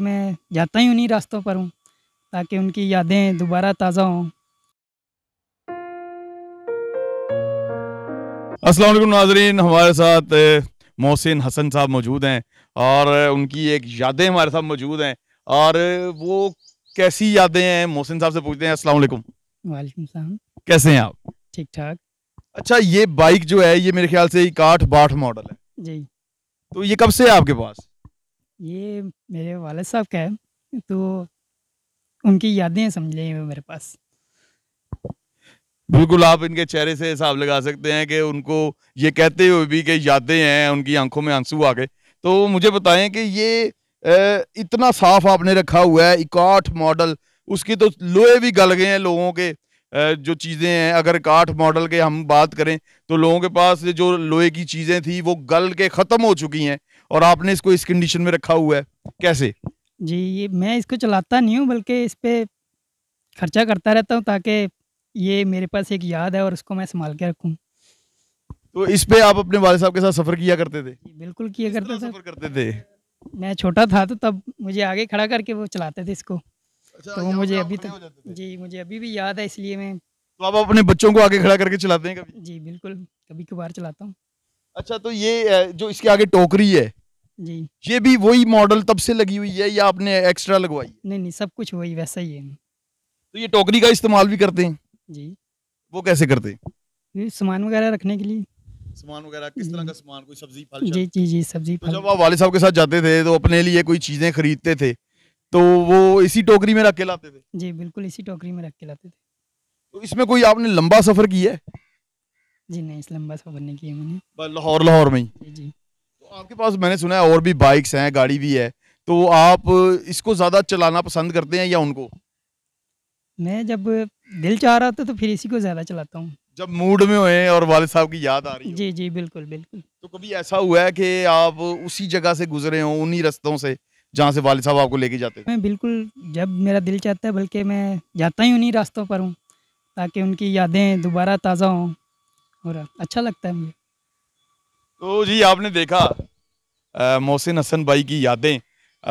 मैं जाता ही उन्हीं रास्तों पर हूँ ताकि उनकी यादें दोबारा ताज़ा हों असलम नाजरीन हमारे साथ मोहसिन हसन साहब मौजूद हैं और उनकी एक यादें हमारे साथ मौजूद हैं और वो कैसी यादें हैं मोहसिन साहब से पूछते हैं असलम वालेकुम कैसे हैं आप ठीक ठाक अच्छा ये बाइक जो है ये मेरे ख्याल से इकाठ बाठ मॉडल है जी तो ये कब से है आपके पास ये मेरे वाले साहब का है तो उनकी यादें समझ लें मेरे पास बिल्कुल आप इनके चेहरे से हिसाब लगा सकते हैं कि उनको ये कहते हुए भी कि यादें हैं उनकी आंखों में आंसू आ गए तो मुझे बताएं कि ये इतना साफ आपने रखा हुआ है इकाठ मॉडल उसकी तो लोहे भी गल गए हैं लोगों के जो चीज़ें हैं अगर इकाठ मॉडल के हम बात करें तो लोगों के पास जो लोहे की चीज़ें थी वो गल के ख़त्म हो चुकी हैं और आपने इसको इस कंडीशन में रखा हुआ है कैसे जी ये मैं इसको चलाता नहीं हूँ बल्कि इस पर खर्चा करता रहता हूँ ताकि ये मेरे पास एक याद है और उसको मैं संभाल के रखूँ तो इस पर आप अपने वाले साहब के साथ सफर किया करते थे बिल्कुल किया करते थे सफर करते थे मैं छोटा था तो तब मुझे आगे खड़ा करके वो चलाते थे इसको अच्छा, तो मुझे अभी तक जी मुझे अभी भी याद है इसलिए मैं तो आप अपने बच्चों को आगे खड़ा करके चलाते हैं कभी जी बिल्कुल कभी कभार चलाता हूँ अच्छा तो ये जो इसके आगे टोकरी है जी ये भी वही मॉडल तब से लगी हुई है या आपने एक्स्ट्रा लगवाई नहीं नहीं सब कुछ वही वैसा ही है तो ये टोकरी का इस्तेमाल भी करते हैं जी वो कैसे करते हैं सामान वगैरह रखने के लिए सामान वगैरह किस तरह का सामान कोई सब्जी फल जी जी जी सब्जी तो जब आप वाले साहब के साथ जाते थे तो अपने लिए कोई चीजें खरीदते थे तो वो इसी टोकरी में रख के लाते थे जी बिल्कुल इसी टोकरी में रख के लाते थे तो इसमें कोई आपने लंबा सफर किया है जी नहीं इस लंबा सफर नहीं किया मैंने लाहौर लाहौर में ही जी आपके पास मैंने सुना है और भी बाइक्स हैं गाड़ी भी है तो आप इसको ज़्यादा चलाना पसंद करते हैं या उनको मैं जब दिल चाह रहा था तो फिर इसी को ज़्यादा चलाता हूँ जब मूड में हुए और वाले साहब की याद आ रही है जी जी बिल्कुल बिल्कुल तो कभी ऐसा हुआ है कि आप उसी जगह से गुजरे हो उन्हीं रस्तों से जहाँ से वाले साहब आपको लेके जाते हैं मैं बिल्कुल जब मेरा दिल चाहता है बल्कि मैं जाता ही उन्हीं रास्तों पर हूँ ताकि उनकी यादें दोबारा ताज़ा हों और अच्छा लगता है मुझे तो जी आपने देखा मोहसिन हसन भाई की यादें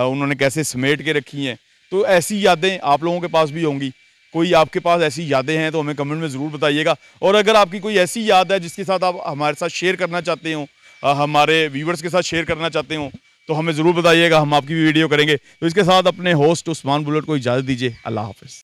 उन्होंने कैसे समेट के रखी हैं तो ऐसी यादें आप लोगों के पास भी होंगी कोई आपके पास ऐसी यादें हैं तो हमें कमेंट में ज़रूर बताइएगा और अगर आपकी कोई ऐसी याद है जिसके साथ आप हमारे साथ शेयर करना चाहते हो हमारे व्यूवर्स के साथ शेयर करना चाहते हो तो हमें ज़रूर बताइएगा हम आपकी भी वीडियो करेंगे तो इसके साथ अपने होस्ट उस्मान बुलेट को इजाज़त दीजिए अल्लाह हाफिज़